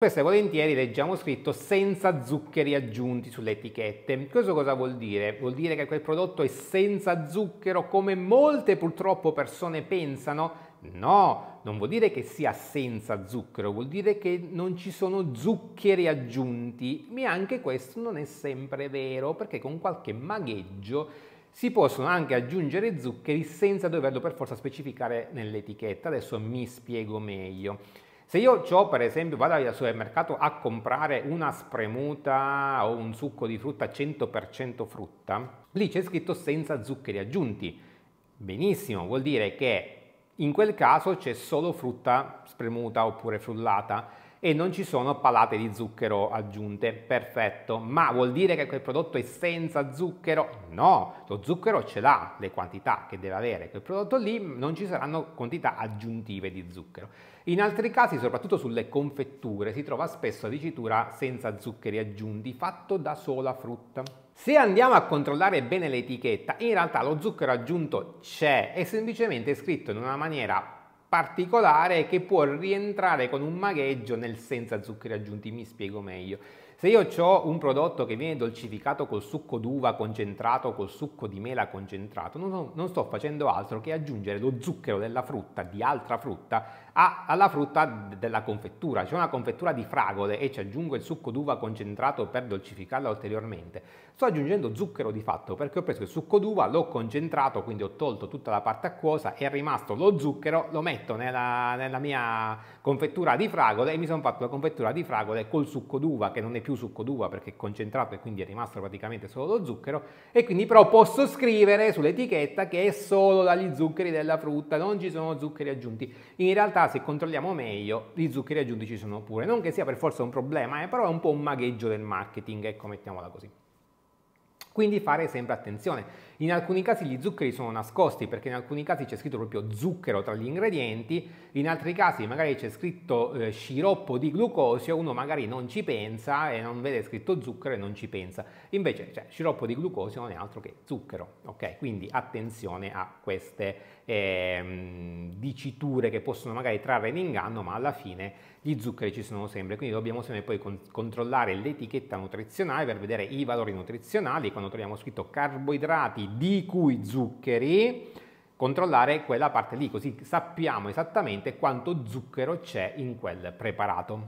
Questo e volentieri leggiamo scritto senza zuccheri aggiunti sulle etichette. Questo cosa vuol dire? Vuol dire che quel prodotto è senza zucchero come molte purtroppo persone pensano? No, non vuol dire che sia senza zucchero, vuol dire che non ci sono zuccheri aggiunti. Ma anche questo non è sempre vero perché con qualche magheggio si possono anche aggiungere zuccheri senza doverlo per forza specificare nell'etichetta. Adesso mi spiego meglio. Se io ho, per esempio, vado al supermercato a comprare una spremuta o un succo di frutta 100% frutta, lì c'è scritto senza zuccheri aggiunti. Benissimo, vuol dire che in quel caso c'è solo frutta spremuta oppure frullata e non ci sono palate di zucchero aggiunte. Perfetto, ma vuol dire che quel prodotto è senza zucchero? No, lo zucchero ce l'ha, le quantità che deve avere quel prodotto lì, non ci saranno quantità aggiuntive di zucchero. In altri casi, soprattutto sulle confetture, si trova spesso la dicitura senza zuccheri aggiunti, fatto da sola frutta. Se andiamo a controllare bene l'etichetta, in realtà lo zucchero aggiunto c'è, è semplicemente scritto in una maniera particolare che può rientrare con un magheggio nel senza zuccheri aggiunti, mi spiego meglio. Se io ho un prodotto che viene dolcificato col succo d'uva concentrato, col succo di mela concentrato, non, non sto facendo altro che aggiungere lo zucchero della frutta, di altra frutta, a, alla frutta della confettura. C'è una confettura di fragole e ci aggiungo il succo d'uva concentrato per dolcificarla ulteriormente. Sto aggiungendo zucchero di fatto perché ho preso il succo d'uva, l'ho concentrato, quindi ho tolto tutta la parte acquosa, è rimasto lo zucchero, lo metto nella, nella mia confettura di fragole e mi sono fatto la confettura di fragole col succo d'uva che non è più più succo d'uva perché è concentrato e quindi è rimasto praticamente solo lo zucchero e quindi però posso scrivere sull'etichetta che è solo dagli zuccheri della frutta, non ci sono zuccheri aggiunti. In realtà se controlliamo meglio gli zuccheri aggiunti ci sono pure, non che sia per forza un problema, eh, però è un po' un magheggio del marketing, ecco mettiamola così. Quindi fare sempre attenzione. In alcuni casi gli zuccheri sono nascosti perché in alcuni casi c'è scritto proprio zucchero tra gli ingredienti, in altri casi magari c'è scritto eh, sciroppo di glucosio, uno magari non ci pensa e non vede scritto zucchero e non ci pensa. Invece cioè, sciroppo di glucosio non è altro che zucchero, ok? Quindi attenzione a queste eh, diciture che possono magari trarre in inganno, ma alla fine gli zuccheri ci sono sempre, quindi dobbiamo sempre poi con controllare l'etichetta nutrizionale per vedere i valori nutrizionali quando quando troviamo scritto carboidrati di cui zuccheri, controllare quella parte lì, così sappiamo esattamente quanto zucchero c'è in quel preparato.